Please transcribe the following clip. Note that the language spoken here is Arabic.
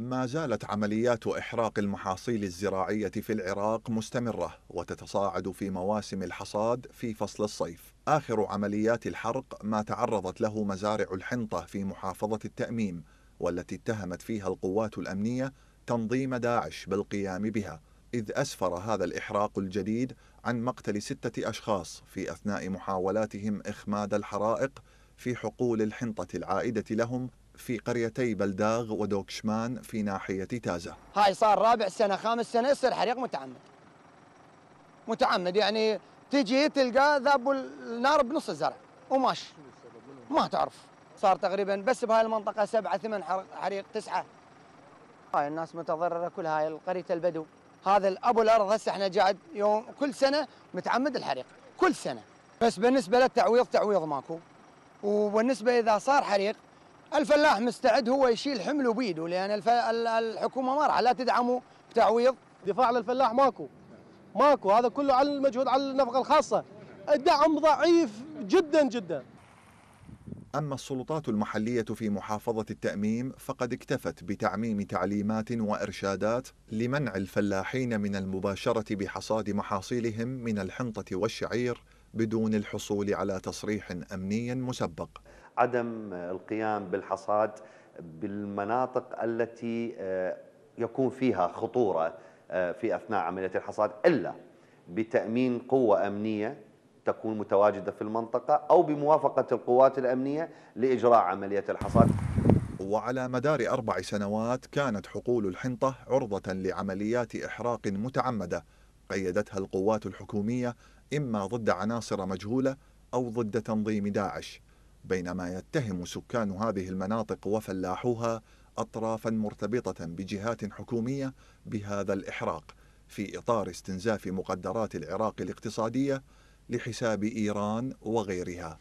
ما زالت عمليات إحراق المحاصيل الزراعية في العراق مستمرة وتتصاعد في مواسم الحصاد في فصل الصيف آخر عمليات الحرق ما تعرضت له مزارع الحنطة في محافظة التأميم والتي اتهمت فيها القوات الأمنية تنظيم داعش بالقيام بها إذ أسفر هذا الإحراق الجديد عن مقتل ستة أشخاص في أثناء محاولاتهم إخماد الحرائق في حقول الحنطة العائدة لهم في قريتي بلداغ ودوكشمان في ناحية تازة هاي صار رابع سنة خامس سنة يصير حريق متعمد متعمد يعني تجي تلقى ذاب النار بنص الزرع وماش ما تعرف صار تقريبا بس بهاي المنطقة سبعة ثمان حريق تسعة هاي الناس متضررة كل هاي القرية البدو هذا ابو الارض هسه احنا قاعد يوم كل سنه متعمد الحريق كل سنه بس بالنسبه للتعويض تعويض ماكو وبالنسبه اذا صار حريق الفلاح مستعد هو يشيل حمله بيده لان الف... الحكومه ما راح لا تدعمه بتعويض دفاع للفلاح ماكو ماكو هذا كله على المجهود على النفقه الخاصه الدعم ضعيف جدا جدا أما السلطات المحلية في محافظة التأميم فقد اكتفت بتعميم تعليمات وإرشادات لمنع الفلاحين من المباشرة بحصاد محاصيلهم من الحنطة والشعير بدون الحصول على تصريح أمني مسبق عدم القيام بالحصاد بالمناطق التي آه، يكون فيها خطورة آه، في أثناء عملية الحصاد إلا بتأمين قوة أمنية تكون متواجدة في المنطقة أو بموافقة القوات الأمنية لإجراء عملية الحصاد وعلى مدار أربع سنوات كانت حقول الحنطة عرضة لعمليات إحراق متعمدة قيدتها القوات الحكومية إما ضد عناصر مجهولة أو ضد تنظيم داعش بينما يتهم سكان هذه المناطق وفلاحوها اطرافا مرتبطه بجهات حكوميه بهذا الاحراق في اطار استنزاف مقدرات العراق الاقتصاديه لحساب ايران وغيرها